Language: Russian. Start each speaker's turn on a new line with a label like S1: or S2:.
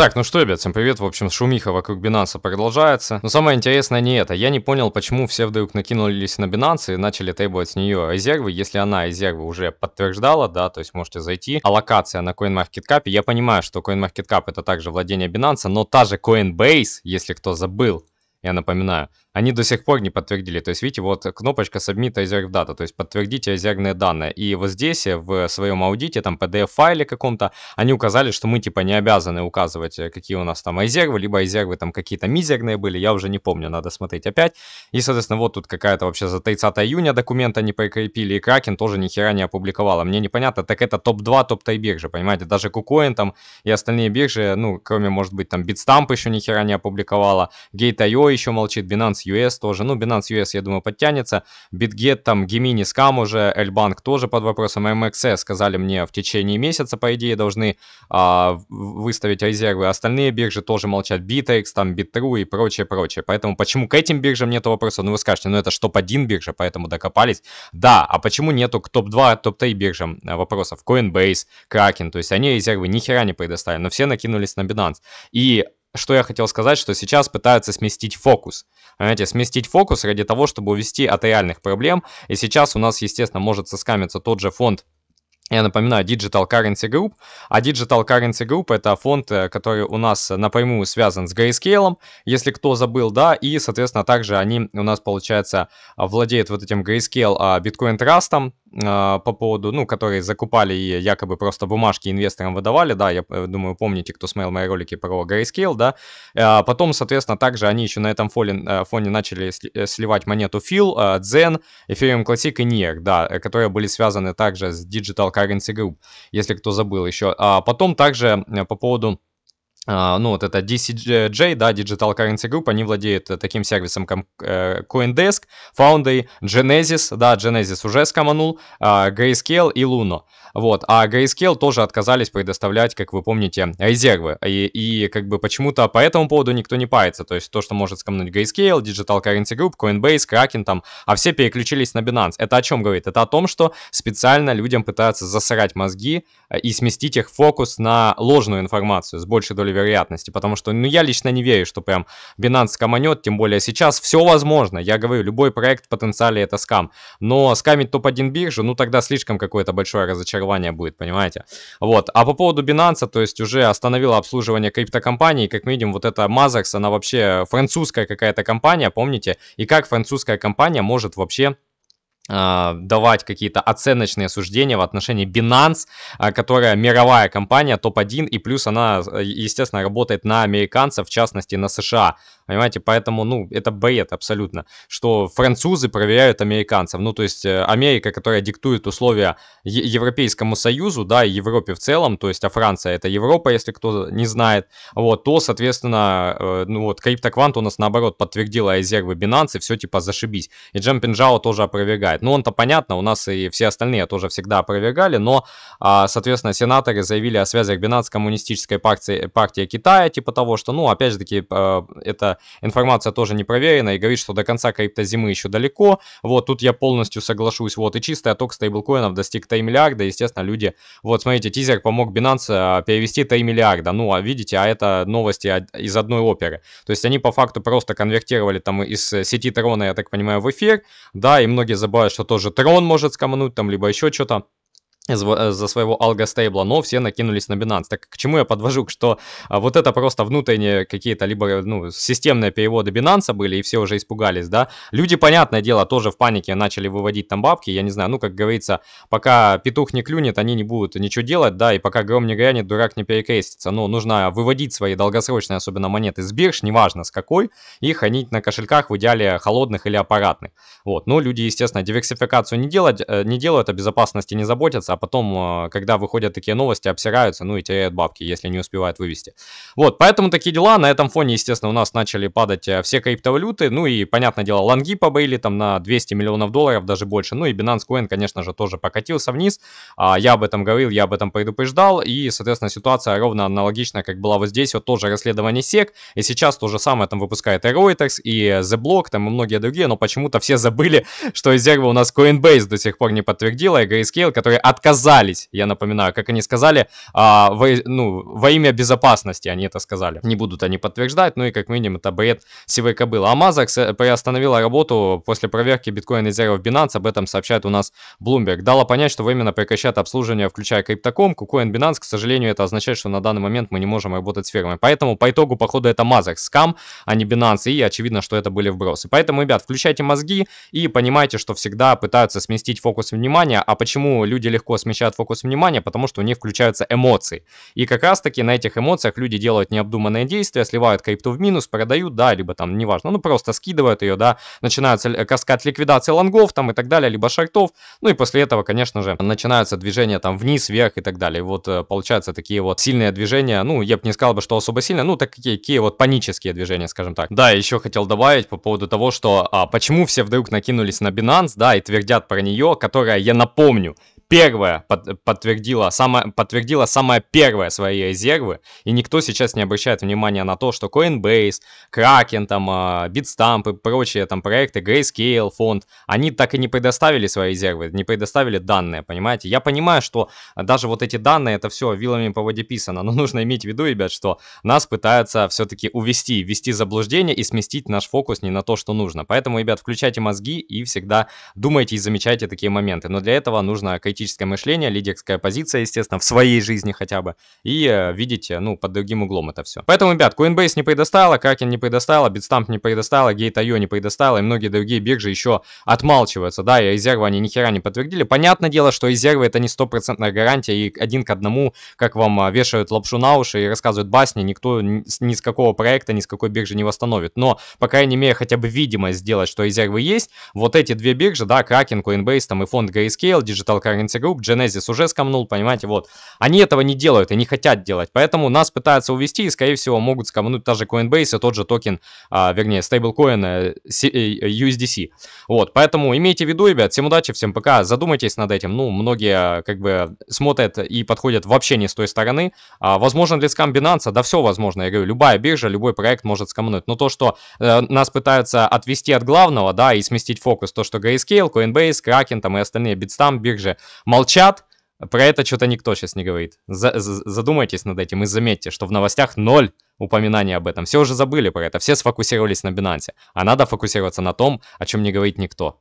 S1: Так, ну что, ребят, всем привет. В общем, шумиха вокруг Binance продолжается. Но самое интересное не это. Я не понял, почему все вдруг накинулись на Binance и начали требовать с нее резервы. Если она резервы уже подтверждала, да, то есть можете зайти. А локация на CoinMarketCap. Я понимаю, что CoinMarketCap это также владение Binance, но та же Coinbase, если кто забыл, я напоминаю, они до сих пор не подтвердили. То есть, видите, вот кнопочка Submit Reserve Data, то есть подтвердите резервные данные. И вот здесь э, в своем аудите, там PDF-файле каком-то, они указали, что мы типа не обязаны указывать, э, какие у нас там резервы, либо резервы там какие-то мизерные были, я уже не помню, надо смотреть опять. И, соответственно, вот тут какая-то вообще за 30 июня документ они прикрепили, и Кракен тоже ни хера не опубликовала. Мне непонятно, так это топ-2, топ-3 биржи, понимаете? Даже KuCoin там и остальные биржи, ну, кроме, может быть, там Bitstamp еще ни хера не опубликовала, Gate.io еще молчит, Binance US тоже. Ну, Binance US, я думаю, подтянется. BitGet, там, Gemini Scam уже, L-Bank тоже под вопросом. MXS e сказали мне в течение месяца, по идее, должны а, выставить резервы. Остальные биржи тоже молчат. BitX, там, BitTrue и прочее, прочее. Поэтому почему к этим биржам нет вопроса? Ну, вы скажете, ну, это что топ-1 биржа, поэтому докопались. Да, а почему нету к топ-2, топ-3 биржам э, вопросов? Coinbase, Kraken, то есть они резервы ни хера не предоставили, но все накинулись на Binance. И что я хотел сказать, что сейчас пытаются сместить фокус. Понимаете, сместить фокус ради того, чтобы увести от реальных проблем. И сейчас у нас, естественно, может соскамиться тот же фонд я напоминаю, Digital Currency Group. А Digital Currency Group — это фонд, э, который у нас напрямую связан с Grayscale, если кто забыл, да, и, соответственно, также они у нас, получается, владеют вот этим Grayscale а, Bitcoin Trust, а, по поводу, ну, которые закупали и якобы просто бумажки инвесторам выдавали, да, я э, думаю, помните, кто смотрел мои ролики про Grayscale, да, а, потом, соответственно, также они еще на этом фоне, э, фоне начали сливать монету Phil, Zen, Ethereum Classic и NIR, да, которые были связаны также с Digital Currency Group, если кто забыл еще. А потом также э, по поводу а, ну, вот это DCJ, да, Digital Currency Group, они владеют таким сервисом, как э, CoinDesk, Foundry, Genesis, да, Genesis уже скоманул, а, Grayscale и Luna. Вот, а Grayscale тоже отказались предоставлять, как вы помните, резервы. И, и как бы почему-то по этому поводу никто не парится. То есть то, что может скомнуть Grayscale, Digital Currency Group, Coinbase, Kraken там, а все переключились на Binance. Это о чем говорит? Это о том, что специально людям пытаются засорать мозги э, и сместить их фокус на ложную информацию с большей долей долю вероятности, потому что, ну, я лично не верю, что прям Binance скаманет, тем более сейчас все возможно. Я говорю, любой проект в потенциале это скам. Но скамить топ-1 биржу, ну, тогда слишком какое-то большое разочарование будет, понимаете? Вот. А по поводу Binance, то есть уже остановила обслуживание криптокомпаний, как мы видим, вот эта Mazars, она вообще французская какая-то компания, помните? И как французская компания может вообще а, давать какие-то оценочные суждения в отношении Binance, а, которая мировая компания, топ-1, и плюс она, э, естественно, работает на американцев, в частности, на США. Понимаете, поэтому, ну, это бред абсолютно, что французы проверяют американцев. Ну, то есть э, Америка, которая диктует условия Европейскому Союзу, да, и Европе в целом, то есть, а Франция это Европа, если кто не знает, вот, то, соответственно, э, ну, вот, криптоквант у нас, наоборот, подтвердила резервы Binance, и все, типа, зашибись. И Джампин Джао тоже опровергает опровергать. Ну, он-то понятно, у нас и все остальные тоже всегда опровергали, но, а, соответственно, сенаторы заявили о связях Binance с коммунистической партией, партией Китая, типа того, что, ну, опять же таки, э, эта информация тоже не проверена и говорит, что до конца криптозимы еще далеко. Вот, тут я полностью соглашусь. Вот, и чистый отток стейблкоинов достиг 3 миллиарда, естественно, люди... Вот, смотрите, тизер помог Binance а, перевести 3 миллиарда. Ну, а видите, а это новости из одной оперы. То есть они по факту просто конвертировали там из сети Трона, я так понимаю, в эфир, да, и многие забывают бывает, что тоже трон может скамануть там, либо еще что-то. Э, за своего алго стейбла, но все накинулись на Binance. Так к чему я подвожу, что а, вот это просто внутренние какие-то либо ну, системные переводы Binance были, и все уже испугались, да. Люди, понятное дело, тоже в панике начали выводить там бабки, я не знаю, ну, как говорится, пока петух не клюнет, они не будут ничего делать, да, и пока гром не грянет, дурак не перекрестится. Но нужно выводить свои долгосрочные, особенно монеты с бирж, неважно с какой, и хранить на кошельках в идеале холодных или аппаратных. Вот, но люди, естественно, диверсификацию не, делать, э, не делают, о безопасности не заботятся, а потом, а, когда выходят такие новости, обсираются, ну и теряют бабки, если не успевают вывести. Вот, поэтому такие дела. На этом фоне, естественно, у нас начали падать э, все криптовалюты. Ну и, понятное дело, лонги побыли там на 200 миллионов долларов, даже больше. Ну и Binance Coin, конечно же, тоже покатился вниз. А, я об этом говорил, я об этом предупреждал. И, соответственно, ситуация ровно аналогичная, как была вот здесь. Вот тоже расследование SEC. И сейчас то же самое там выпускает и Reuters, и The Block, там и многие другие. Но почему-то все забыли, что из Зерва у нас Coinbase до сих пор не подтвердила. И Grayscale, который от отказались, я напоминаю, как они сказали, а, во, ну, во имя безопасности они это сказали. Не будут они подтверждать, ну и как минимум это бред сивой кобылы. А э, приостановила работу после проверки биткоин резервов Binance, об этом сообщает у нас Bloomberg. Дала понять, что временно прекращает обслуживание, включая Криптоком, KuCoin Binance, к сожалению, это означает, что на данный момент мы не можем работать с фирмой. Поэтому по итогу, походу, это Mazak скам, а не Binance, и очевидно, что это были вбросы. Поэтому, ребят, включайте мозги и понимайте, что всегда пытаются сместить фокус внимания, а почему люди легко легко смещают фокус внимания, потому что у них включаются эмоции. И как раз таки на этих эмоциях люди делают необдуманные действия, сливают крипту в минус, продают, да, либо там, неважно, ну просто скидывают ее, да, начинается каскад ликвидации лонгов там и так далее, либо шартов, ну и после этого, конечно же, начинаются движения там вниз, вверх и так далее. вот э, получаются такие вот сильные движения, ну, я бы не сказал бы, что особо сильно, ну, так какие такие вот панические движения, скажем так. Да, еще хотел добавить по поводу того, что а, почему все вдруг накинулись на Binance, да, и твердят про нее, которая, я напомню, первая под, подтвердила, самая, подтвердила самая первая свои резервы, и никто сейчас не обращает внимания на то, что Coinbase, Kraken, там, а, Bitstamp и прочие там проекты, Grayscale, фонд, они так и не предоставили свои резервы, не предоставили данные, понимаете? Я понимаю, что даже вот эти данные, это все вилами по воде писано, но нужно иметь в виду, ребят, что нас пытаются все-таки увести, ввести заблуждение и сместить наш фокус не на то, что нужно. Поэтому, ребят, включайте мозги и всегда думайте и замечайте такие моменты, но для этого нужно критично критическое мышление, лидерская позиция, естественно, в своей жизни хотя бы, и э, видеть, э, ну, под другим углом это все. Поэтому, ребят, Coinbase не предоставила, Kraken не предоставила, Bitstamp не предоставила, Gate.io не предоставила, и многие другие биржи еще отмалчиваются, да, и резервы они нихера не подтвердили. Понятное дело, что резервы это не стопроцентная гарантия, и один к одному, как вам э, вешают лапшу на уши и рассказывают басни, никто ни с какого проекта, ни с какой биржи не восстановит. Но, по крайней мере, хотя бы видимость сделать, что резервы есть, вот эти две биржи, да, Kraken, Coinbase, там и фонд Grayscale, Digital Currency Dependency Group, Genesis уже скамнул, понимаете, вот. Они этого не делают и не хотят делать, поэтому нас пытаются увести и, скорее всего, могут скамнуть даже Coinbase и тот же токен, а, вернее, стейблкоин USDC. Э, э, вот, поэтому имейте в виду, ребят, всем удачи, всем пока, задумайтесь над этим. Ну, многие как бы смотрят и подходят вообще не с той стороны. А, возможно ли скам Binance? Да все возможно, я говорю, любая биржа, любой проект может скамнуть. Но то, что э, нас пытаются отвести от главного, да, и сместить фокус, то, что Grayscale, Coinbase, Kraken там и остальные битстам биржи, молчат, про это что-то никто сейчас не говорит. За задумайтесь над этим и заметьте, что в новостях ноль упоминаний об этом. Все уже забыли про это, все сфокусировались на Binance. А надо фокусироваться на том, о чем не говорит никто.